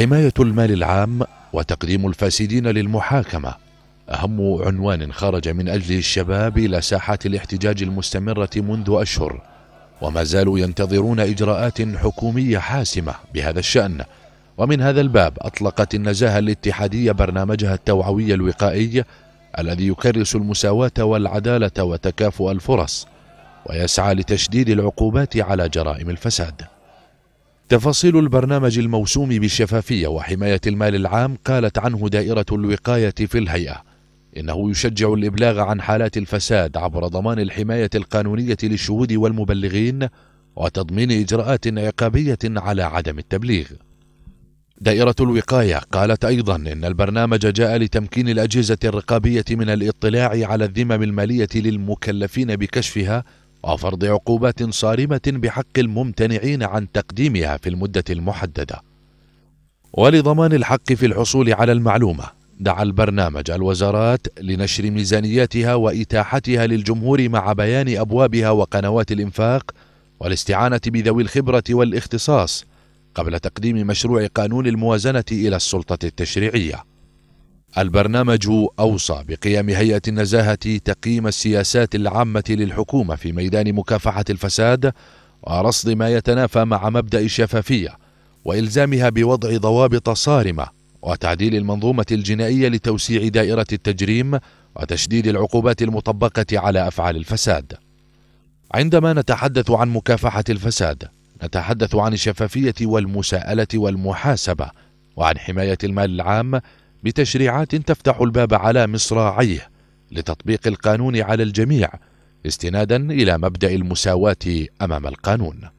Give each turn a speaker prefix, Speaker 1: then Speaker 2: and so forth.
Speaker 1: حماية المال العام وتقديم الفاسدين للمحاكمة أهم عنوان خرج من أجله الشباب إلى ساحات الاحتجاج المستمرة منذ أشهر وما زالوا ينتظرون إجراءات حكومية حاسمة بهذا الشأن ومن هذا الباب أطلقت النزاهة الاتحادية برنامجها التوعوي الوقائي الذي يكرس المساواة والعدالة وتكافؤ الفرص ويسعى لتشديد العقوبات على جرائم الفساد تفاصيل البرنامج الموسوم بالشفافية وحماية المال العام قالت عنه دائرة الوقاية في الهيئة إنه يشجع الإبلاغ عن حالات الفساد عبر ضمان الحماية القانونية للشهود والمبلغين وتضمين إجراءات عقابية على عدم التبليغ دائرة الوقاية قالت أيضا إن البرنامج جاء لتمكين الأجهزة الرقابية من الاطلاع على الذمم المالية للمكلفين بكشفها وفرض عقوبات صارمة بحق الممتنعين عن تقديمها في المدة المحددة ولضمان الحق في الحصول على المعلومة دعا البرنامج الوزارات لنشر ميزانياتها وإتاحتها للجمهور مع بيان أبوابها وقنوات الإنفاق والاستعانة بذوي الخبرة والاختصاص قبل تقديم مشروع قانون الموازنة إلى السلطة التشريعية البرنامج أوصى بقيام هيئة النزاهة تقييم السياسات العامة للحكومة في ميدان مكافحة الفساد ورصد ما يتنافى مع مبدأ الشفافية وإلزامها بوضع ضوابط صارمة وتعديل المنظومة الجنائية لتوسيع دائرة التجريم وتشديد العقوبات المطبقة على أفعال الفساد. عندما نتحدث عن مكافحة الفساد، نتحدث عن الشفافية والمساءلة والمحاسبة، وعن حماية المال العام بتشريعات تفتح الباب على مصراعيه لتطبيق القانون على الجميع استنادا الى مبدا المساواه امام القانون